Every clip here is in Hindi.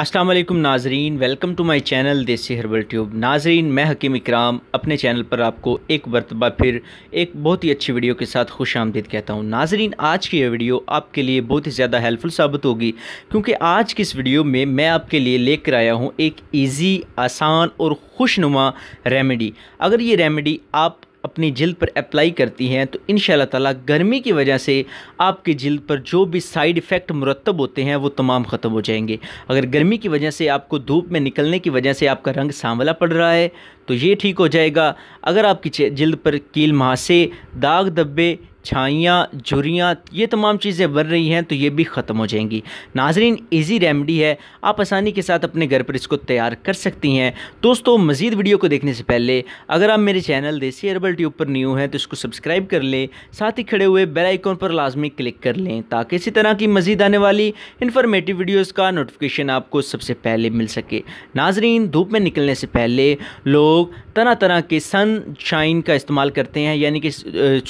अस्सलाम वालेकुम नाजरीन welcome to my channel Desi Herbal Tube नाजरीन मैं हकीम इकराम अपने चैनल पर आपको एक मरतबा फिर एक बहुत ही अच्छी वीडियो के साथ खुश आमदीद कहता हूँ नाजरीन आज की यह वीडियो आपके लिए बहुत ही ज़्यादा हेल्पफुल साबित होगी क्योंकि आज की इस वीडियो में मैं आपके लिए लेकर आया हूँ एक ईजी आसान और खुशनुमा रेमेडी अगर ये रेमेडी आप अपनी जल्द पर अप्लाई करती हैं तो इन ताला गर्मी की वजह से आपकी जल्द पर जो भी साइड इफ़ेक्ट मुरतब होते हैं वो तमाम ख़त्म हो जाएंगे अगर गर्मी की वजह से आपको धूप में निकलने की वजह से आपका रंग सांवला पड़ रहा है तो ये ठीक हो जाएगा अगर आपकी जल्द पर कील महासे दाग दब्बे छाइयाँ झुरियाँ ये तमाम चीज़ें बन रही हैं तो ये भी ख़त्म हो जाएंगी नाजरीन इजी रेमेडी है आप आसानी के साथ अपने घर पर इसको तैयार कर सकती हैं दोस्तों मज़ीद वीडियो को देखने से पहले अगर आप मेरे चैनल देसी हर्बल ट्यूब पर न्यू हैं तो इसको सब्सक्राइब कर लें साथ ही खड़े हुए बेल आइकॉन पर लाजमी क्लिक कर लें ताकि इसी तरह की मज़ीद आने वाली इन्फॉर्मेटिव वीडियोज़ का नोटिफिकेशन आपको सबसे पहले मिल सके नाजरीन धूप में निकलने से पहले लोग लोग तरह तरह के सन शाइन का इस्तेमाल करते हैं यानी कि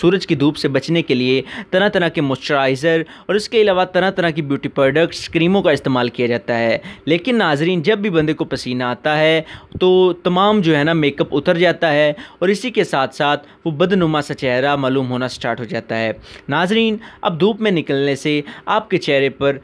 सूरज की धूप से बचने के लिए तरह तरह के मॉइस्चराइज़र और इसके अलावा तरह तरह की ब्यूटी प्रोडक्ट्स क्रीमों का इस्तेमाल किया जाता है लेकिन नाजरीन जब भी बंदे को पसीना आता है तो तमाम जो है ना मेकअप उतर जाता है और इसी के साथ साथ वो बदनुमा सा चेहरा मालूम होना स्टार्ट हो जाता है नाजरीन अब धूप में निकलने से आपके चेहरे पर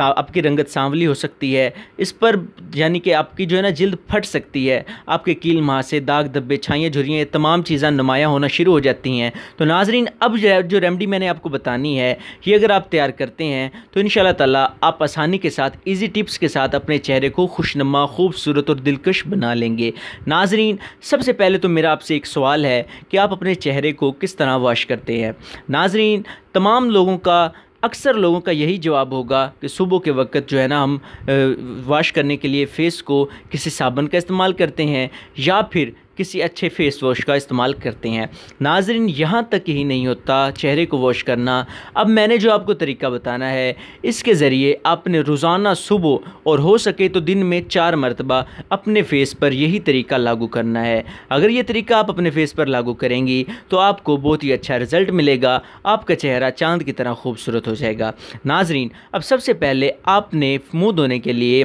आपकी रंगत सांवली हो सकती है इस पर यानी कि आपकी जो है ना जल्द फट सकती है आपके कील माह से दाग धब्बे छाइयाँ झुरियाँ तमाम चीज़ें नुमाया होना शुरू हो जाती हैं तो नाजरीन अब जो रेमडी मैंने आपको बतानी है ये अगर आप तैयार करते हैं तो इन ताला आप आसानी के साथ ईजी टिप्स के साथ अपने चेहरे को खुशनुमा खूबसूरत और दिलकश बना लेंगे नाजरीन सबसे पहले तो मेरा आपसे एक सवाल है कि आप अपने चेहरे को किस तरह वॉश करते हैं नाजरीन तमाम लोगों का अक्सर लोगों का यही जवाब होगा कि सुबह के वक्त जो है ना हम वॉश करने के लिए फेस को किसी साबुन का इस्तेमाल करते हैं या फिर किसी अच्छे फेस वॉश का इस्तेमाल करते हैं नाजरीन यहाँ तक ही नहीं होता चेहरे को वॉश करना अब मैंने जो आपको तरीका बताना है इसके ज़रिए आपने रोज़ाना सुबह और हो सके तो दिन में चार मरतबा अपने फेस पर यही तरीका लागू करना है अगर ये तरीका आप अपने फेस पर लागू करेंगी तो आपको बहुत ही अच्छा रिज़ल्ट मिलेगा आपका चेहरा चांद की तरह खूबसूरत हो जाएगा नाजरीन अब सबसे पहले आपने मुँह धोने के लिए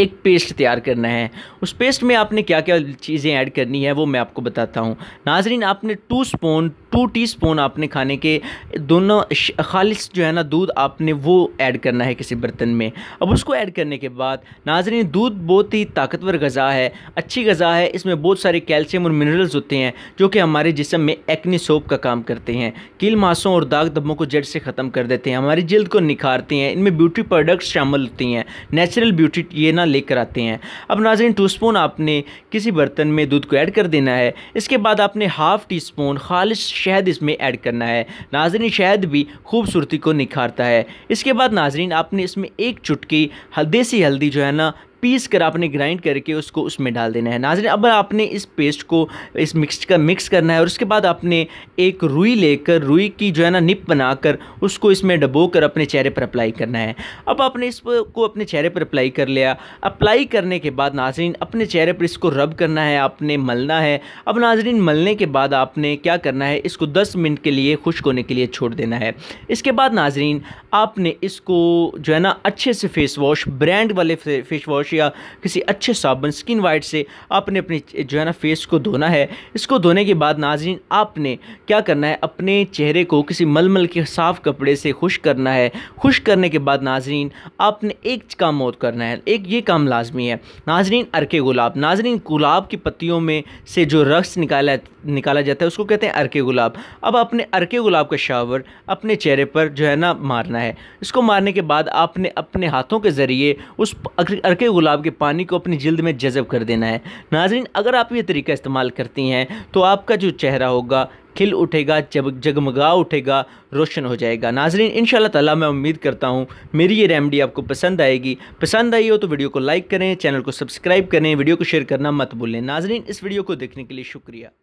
एक पेस्ट तैयार करना है उस पेस्ट में आपने क्या क्या चीज़ें ऐड करनी है वो मैं आपको बताता हूँ नाजरीन आपने टू स्पून टू टीस्पून आपने खाने के दोनों खालिश जो है ना दूध आपने वो ऐड करना है किसी बर्तन में अब उसको ऐड करने के बाद नाजरीन दूध बहुत ही ताकतवर गज़ा है अच्छी गज़ा है इसमें बहुत सारे कैल्शियम और मिनरल्स होते हैं जो कि हमारे जिसम में एक्नी सोप का काम करते हैं कील मासों और दाग दबों को जड़ से ख़त्म कर देते हैं हमारी जल्द को निखारते हैं इनमें ब्यूटी प्रोडक्ट्स शामिल होती हैं नेचुरल ब्यूटी ये ना लेकर आते हैं अब नाजरीन टू स्पून आपने किसी बर्तन में दूध को ऐड कर देना है इसके बाद आपने हाफ़ टी स्पून खालिश शहद इसमें ऐड करना है नाजरीन शहद भी खूबसूरती को निखारता है इसके बाद नाजरीन आपने इसमें एक चुटकी देसी हल्दी जो है ना पीस कर आपने ग्राइंड करके उसको उसमें डाल देना है नाजरे अब आपने इस पेस्ट को इस मिक्स का मिक्स करना है और उसके बाद आपने एक रुई लेकर रुई की जो है ना निप बनाकर उसको इसमें डबो कर अपने चेहरे पर अप्लाई करना है अब आपने इसको अपने चेहरे पर अप्लाई कर लिया अप्लाई करने के बाद नाजरीन अपने चेहरे पर इसको रब करना है आपने मलना है अब नाजरीन मलने के बाद आपने क्या करना है इसको दस मिनट के लिए खुश्क होने के लिए छोड़ देना है इसके बाद नाजरीन आपने इसको जो है ना अच्छे से फेस वॉश ब्रांड वाले फेस वॉश या किसी अच्छे साबुन स्किन वाइट से आपने अपने जो है ना फेस को धोना है इसको धोने के बाद नाजीन आपने क्या करना है अपने चेहरे को किसी मलमल के साफ़ कपड़े से खुश करना है खुश करने के बाद नाजरीन आपने एक काम मौत करना है एक ये काम लाजमी है नाजरीन अरके गुलाब नाजरीन गुलाब की पत्तियों में से जो रक्स निकाला निकाला जाता है उसको कहते हैं अरके गुलाब अब आपने अरके गुलाब का शावर अपने चेहरे पर जो है ना मारना है इसको मारने के बाद आपने अपने हाथों के ज़रिए उस अरके गुलाब के पानी को अपनी जल्द में जज़ब कर देना है नाजरीन अगर आप ये तरीका इस्तेमाल करती हैं तो आपका जो चेहरा होगा खिल उठेगा जब जगमगा उठेगा रोशन हो जाएगा नाजरीन इन ताला मैं उम्मीद करता हूँ मेरी ये रेमडी आपको पसंद आएगी पसंद आई हो तो वीडियो को लाइक करें चैनल को सब्सक्राइब करें वीडियो को शेयर करना मत भूलें नाजरीन इस वीडियो को देखने के लिए शुक्रिया